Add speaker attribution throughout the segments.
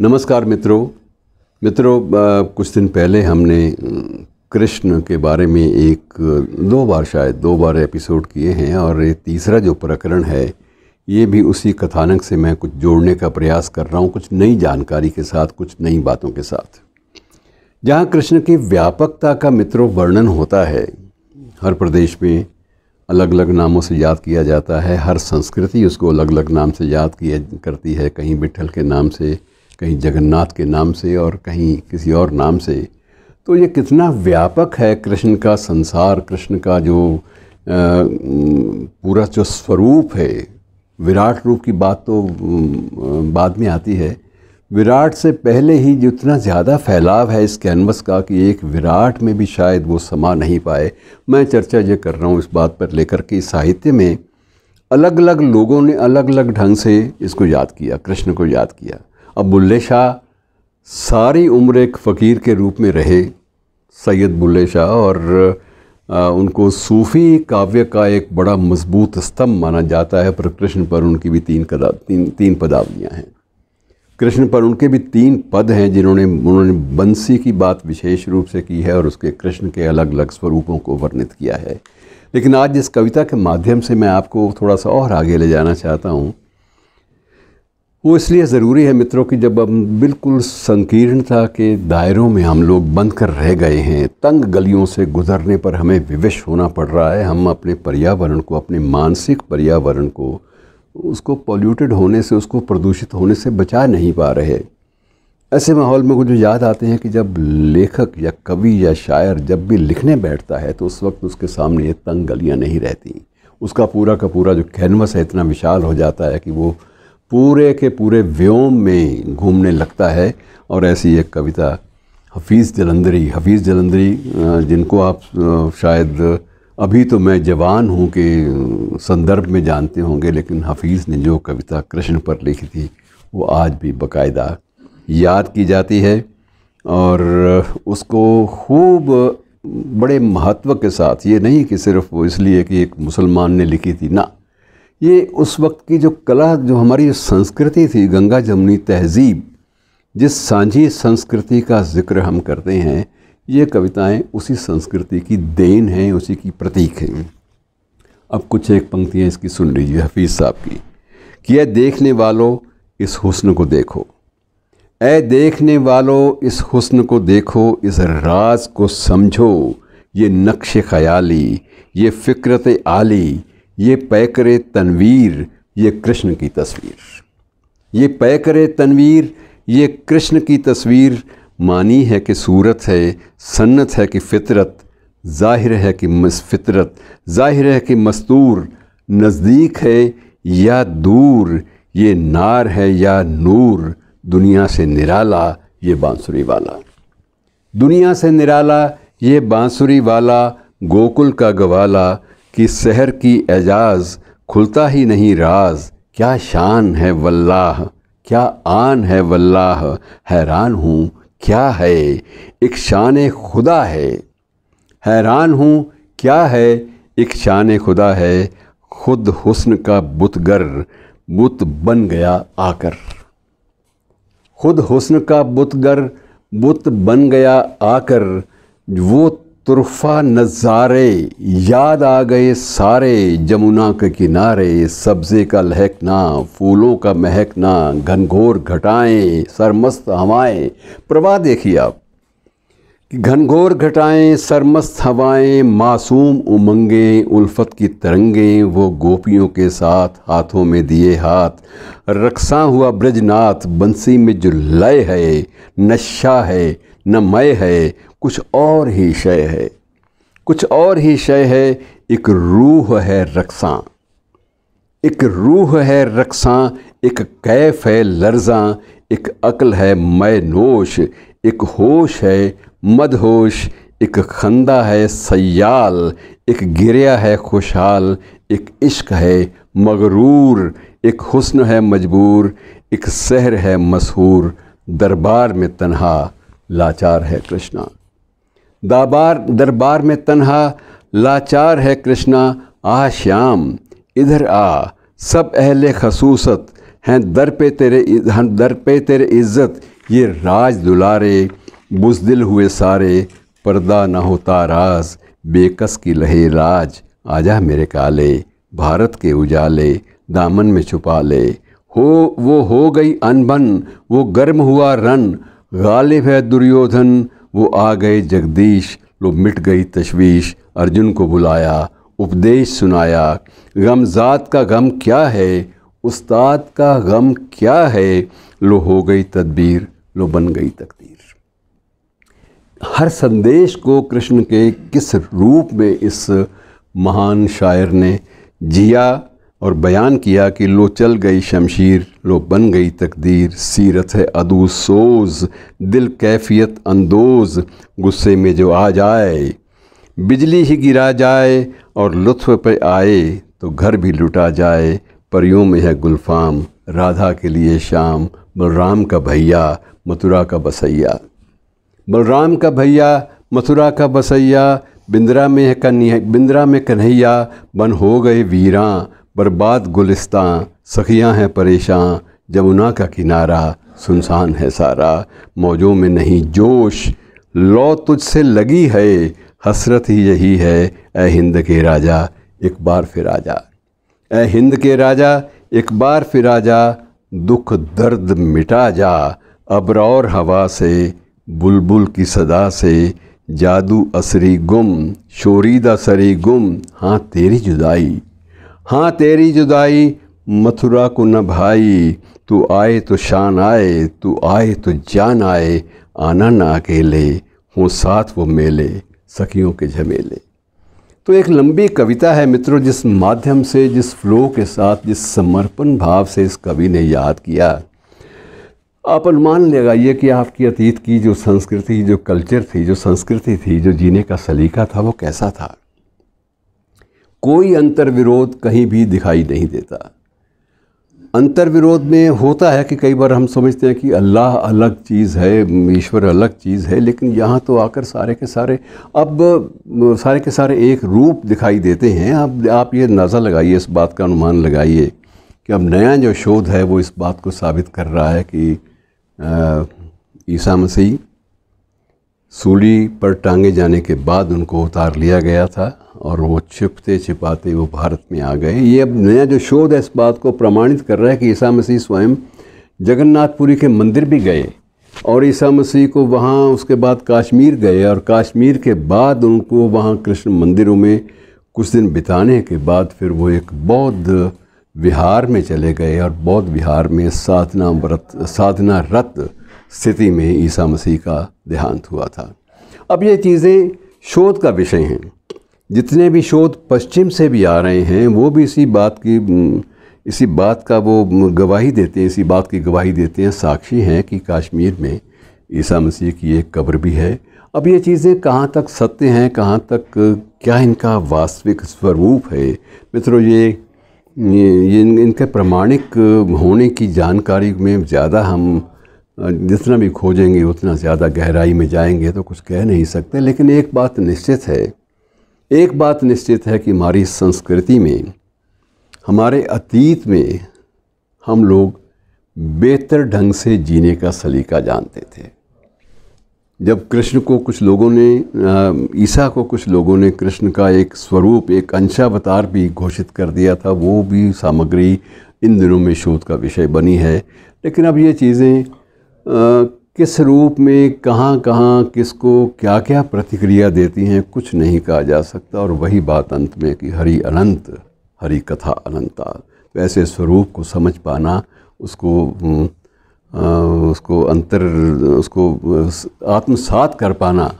Speaker 1: नमस्कार मित्रों मित्रों कुछ दिन पहले हमने कृष्ण के बारे में एक दो बार शायद दो बार एपिसोड किए हैं और ये तीसरा जो प्रकरण है ये भी उसी कथानक से मैं कुछ जोड़ने का प्रयास कर रहा हूँ कुछ नई जानकारी के साथ कुछ नई बातों के साथ जहाँ कृष्ण की व्यापकता का मित्रों वर्णन होता है हर प्रदेश में अलग अलग नामों से याद किया जाता है हर संस्कृति उसको अलग अलग नाम से याद किया करती है कहीं बिठल के नाम से कहीं जगन्नाथ के नाम से और कहीं किसी और नाम से तो ये कितना व्यापक है कृष्ण का संसार कृष्ण का जो पूरा जो स्वरूप है विराट रूप की बात तो बाद में आती है विराट से पहले ही जितना ज़्यादा फैलाव है इस कैनवस का कि एक विराट में भी शायद वो समा नहीं पाए मैं चर्चा ये कर रहा हूँ इस बात पर लेकर कि साहित्य में अलग अलग लोगों ने अलग अलग ढंग से इसको याद किया कृष्ण को याद किया अब बुल्ले शाह सारी उम्र एक फ़कीर के रूप में रहे सैयद बुल्ले शाह और आ, उनको सूफ़ी काव्य का एक बड़ा मजबूत स्तंभ माना जाता है पर कृष्ण पर उनकी भी तीन कदा तीन तीन पदावलियाँ हैं कृष्ण पर उनके भी तीन पद हैं जिन्होंने उन्होंने बंसी की बात विशेष रूप से की है और उसके कृष्ण के अलग अलग स्वरूपों को वर्णित किया है लेकिन आज इस कविता के माध्यम से मैं आपको थोड़ा सा और आगे ले जाना चाहता हूँ वो इसलिए ज़रूरी है मित्रों कि जब हम बिल्कुल संकीर्णता के दायरों में हम लोग बंद कर रह गए हैं तंग गलियों से गुजरने पर हमें विवश होना पड़ रहा है हम अपने पर्यावरण को अपने मानसिक पर्यावरण को उसको पॉल्यूटेड होने से उसको प्रदूषित होने से बचा नहीं पा रहे ऐसे माहौल में मुझे याद आते हैं कि जब लेखक या कवि या शायर जब भी लिखने बैठता है तो उस वक्त उसके सामने ये तंग गलियाँ नहीं रहती उसका पूरा का पूरा जो कैनवस है इतना विशाल हो जाता है कि वो पूरे के पूरे व्योम में घूमने लगता है और ऐसी एक कविता हफीज़ जलंधरी हफीज़ जलंधरी जिनको आप शायद अभी तो मैं जवान हूँ के संदर्भ में जानते होंगे लेकिन हफीज़ ने जो कविता कृष्ण पर लिखी थी वो आज भी बकायदा याद की जाती है और उसको खूब बड़े महत्व के साथ ये नहीं कि सिर्फ वो इसलिए कि एक मुसलमान ने लिखी थी ना ये उस वक्त की जो कला जो हमारी संस्कृति थी गंगा जमुनी तहजीब जिस सांझी संस्कृति का जिक्र हम करते हैं ये कविताएं उसी संस्कृति की देन हैं उसी की प्रतीक हैं अब कुछ एक पंक्तियाँ इसकी सुन लीजिए हफीज़ साहब की कि यह देखने वालों इस हुस्न को देखो ए देखने वालों इस हुस्न को देखो इस राज को समझो ये नक्श ख्याली ये फ़िक्रत आली ये पैकर तनवीर ये कृष्ण की तस्वीर ये पैकर तनवीर ये कृष्ण की तस्वीर मानी है कि सूरत है सन्नत है कि फ़ितरत ज़ाहिर है कि मस फितरत ज़ाहिर है कि मस्तूर नज़दीक है या दूर ये नार है या नूर दुनिया से निराला ये बांसुरी वाला दुनिया से निराला ये बांसुरी वाला गोकुल का गवाला कि शहर की एजाज खुलता ही नहीं राज क्या शान है वल्लाह क्या आन है वल्लाह हैरान हूँ क्या है एक शान खुदा है हैरान हूँ क्या है एक शान खुदा है खुद हुस्न का बुतगर बुत बन गया आकर खुद हुस्न का बुतगर बुत बन गया आकर वो तुरफा नज़ारे याद आ गए सारे जमुना के किनारे सब्ज़े का लहकना फूलों का महकना घनघोर घटाएं सरमस्त हवाएं प्रवाह देखिए आप घनघोर घटाएं सरमस्त हवाएं मासूम उमंगें उल्फत की तरंगें वो गोपियों के साथ हाथों में दिए हाथ रक्सा हुआ ब्रजनाथ बंसी में जो लय है नशा है न मय है कुछ और ही शय है कुछ और ही शय है एक रूह है रक्सा एक रूह है रक्सा एक कैफ है लर्जा एक अकल है मै नोश एक होश है मदहोश एक खंदा है सयाल एक गिरया है खुशहाल एक इश्क है मगरूर एक हुस्न है मजबूर एक शहर है मशहूर दरबार में तनहा लाचार है कृष्णा दाबार दरबार में तन्हा लाचार है कृष्णा आ श्याम इधर आ सब अहले खसूसत हैं दर पे तेरे हम दर पे तेरे इज़्ज़त ये राज दुलारे बुजदिल हुए सारे पर्दा न होता राज बेकस की लहे राज आजा मेरे काले भारत के उजाले दामन में छुपा ले हो वो हो गई अनबन वो गर्म हुआ रन गालिब है दुर्योधन वो आ गए जगदीश लो मिट गई तशवीश अर्जुन को बुलाया उपदेश सुनाया गम जात का गम क्या है उस्ताद का गम क्या है लो हो गई तदबीर लो बन गई तकदीर हर संदेश को कृष्ण के किस रूप में इस महान शायर ने जिया और बयान किया कि लो चल गई शमशीर लो बन गई तकदीर सीरत है अदू सोज दिल कैफियत अंदोज गुस्से में जो आ जाए बिजली ही गिरा जाए और लुत्फ पे आए तो घर भी लुटा जाए परियों में है गुलफाम राधा के लिए शाम बलराम का भैया मथुरा का बसैया बलराम का भैया मथुरा का बसैया बिंद्रा में है कन्हैया बिंद्रा में कन्हैया बन हो गए वीरा बर्बाद गुलिस्तान सखियां हैं परेशान जमुना का किनारा सुनसान है सारा मौजों में नहीं जोश लौ तुझसे लगी है हसरत ही यही है ए हिंद के राजा एक बार फिर जा ए हिंद के राजा एक बार फिर जा दुख दर्द मिटा जा अबरौर हवा से बुलबुल की सदा से जादू असरी गुम शोरीदा सरी गुम हाँ तेरी जुदाई हाँ तेरी जुदाई मथुरा को न भाई तू आए तो शान आए तू आए तो जान आए आना ना अकेले हों साथ वो मेले सखियों के झमेले तो एक लंबी कविता है मित्रों जिस माध्यम से जिस फ्लो के साथ जिस समर्पण भाव से इस कवि ने याद किया आप अनुमान लगाइए कि आपकी अतीत की जो संस्कृति जो कल्चर थी जो संस्कृति थी जो जीने का सलीका था वो कैसा था कोई अंतर विरोध कहीं भी दिखाई नहीं देता अंतर विरोध में होता है कि कई बार हम समझते हैं कि अल्लाह अलग चीज़ है ईश्वर अलग चीज़ है लेकिन यहाँ तो आकर सारे के सारे अब सारे के सारे एक रूप दिखाई देते हैं अब आप ये नज़र लगाइए इस बात का अनुमान लगाइए कि अब नया जो शोध है वो इस बात को साबित कर रहा है कि ईसा मसीह सूली पर टांगे जाने के बाद उनको उतार लिया गया था और वो छिपते छिपाते वो भारत में आ गए ये अब नया जो शोध है इस बात को प्रमाणित कर रहा है कि ईसा मसीह स्वयं जगन्नाथपुरी के मंदिर भी गए और ईसा मसीह को वहाँ उसके बाद कश्मीर गए और कश्मीर के बाद उनको वहाँ कृष्ण मंदिरों में कुछ दिन बिताने के बाद फिर वो एक बौद्ध विहार में चले गए और बौद्ध विहार में साधना व्रत साधना रत्न स्थिति में ईसा मसीह का देहांत हुआ था अब ये चीज़ें शोध का विषय हैं जितने भी शोध पश्चिम से भी आ रहे हैं वो भी इसी बात की इसी बात का वो गवाही देते हैं इसी बात की गवाही देते हैं साक्षी हैं कि कश्मीर में ईसा मसीह की एक कब्र भी है अब ये चीज़ें कहाँ तक सत्य हैं कहाँ तक क्या इनका वास्तविक स्वरूप है मित्रों ये ये, ये इनके प्रमाणिक होने की जानकारी में ज़्यादा हम जितना भी खोजेंगे उतना ज़्यादा गहराई में जाएंगे तो कुछ कह नहीं सकते लेकिन एक बात निश्चित है एक बात निश्चित है कि हमारी संस्कृति में हमारे अतीत में हम लोग बेहतर ढंग से जीने का सलीका जानते थे जब कृष्ण को कुछ लोगों ने ईसा को कुछ लोगों ने कृष्ण का एक स्वरूप एक अंशावतार भी घोषित कर दिया था वो भी सामग्री इन दिनों में शोध का विषय बनी है लेकिन अब ये चीज़ें किस रूप में कहाँ कहाँ किसको क्या क्या प्रतिक्रिया देती हैं कुछ नहीं कहा जा सकता और वही बात अंत में कि हरि अनंत हरि कथा अनंता तो ऐसे स्वरूप को समझ पाना उसको उसको अंतर उसको आत्मसात कर पाना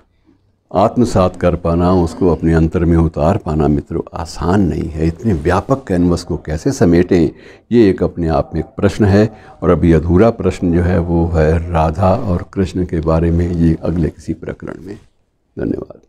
Speaker 1: आत्मसात कर पाना उसको अपने अंतर में उतार पाना मित्रों आसान नहीं है इतने व्यापक कैनवस को कैसे समेटें ये एक अपने आप में एक प्रश्न है और अभी अधूरा प्रश्न जो है वो है राधा और कृष्ण के बारे में ये अगले किसी प्रकरण में धन्यवाद